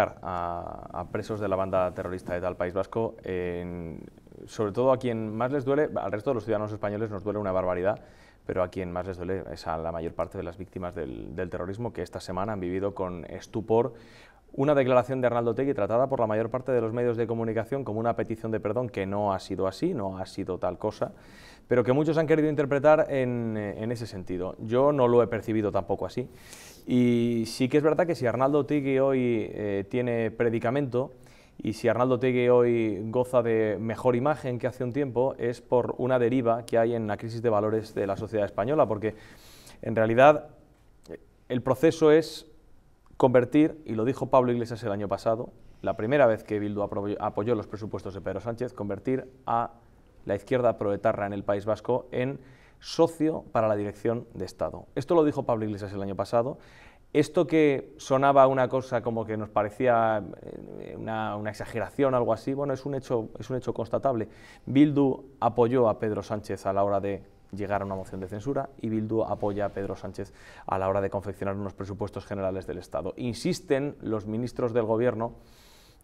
a, presos de la banda terrorista de tal País Vasco en, sobre todo a quien más les duele, al resto de los ciudadanos españoles nos duele una barbaridad, pero a quien más les duele es a la mayor parte de las víctimas del, terrorismo que esta semana han vivido con estupor una declaración de Arnaldo Tegui tratada por la mayor parte de los medios de comunicación como una petición de perdón que no ha sido así, no ha sido tal cosa, pero que muchos han querido interpretar en, ese sentido. Yo no lo he percibido tampoco así. Y sí que es verdad que si Arnaldo Tegui hoy eh, tiene predicamento, y si Arnaldo Tegue hoy goza de mejor imagen que hace un tiempo es por una deriva que hay en la crisis de valores de la sociedad española, porque en realidad eh, el proceso es convertir, y lo dijo Pablo Iglesias el año pasado, la primera vez que Bildu apoyó los presupuestos de Pedro Sánchez, convertir a la izquierda proetarra en el País Vasco en socio para la dirección de Estado. Esto lo dijo Pablo Iglesias el año pasado esto que sonaba una cosa como que nos parecía eh, una, exageración o algo así, bueno, es un, hecho, es un hecho constatable. Bildu apoyó a Pedro Sánchez a la hora de llegar a una moción de censura y Bildu apoya a Pedro Sánchez a la hora de confeccionar unos presupuestos generales del Estado. Insisten los ministros del Gobierno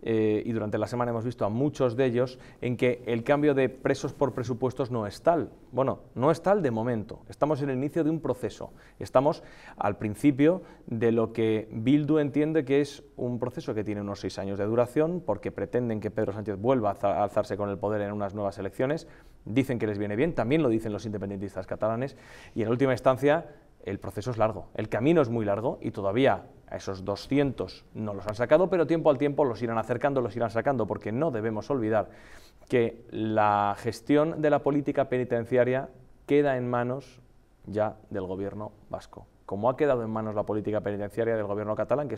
eh, y durante la semana hemos visto a muchos de ellos, en que el cambio de presos por presupuestos no es tal. Bueno, no es tal de momento. Estamos en el inicio de un proceso. Estamos al principio de lo que Bildu entiende que es un proceso que tiene unos seis años de duración, porque pretenden que Pedro Sánchez vuelva a alzarse con el poder en unas nuevas elecciones. Dicen que les viene bien, también lo dicen los independentistas catalanes. Y en última instancia, el proceso es largo, el camino es muy largo y todavía a esos 200 no los han sacado, pero tiempo al tiempo los irán acercando, los irán sacando, porque no debemos olvidar que la gestión de la política penitenciaria queda en manos ya del gobierno vasco, como ha quedado en manos la política penitenciaria del gobierno catalán, que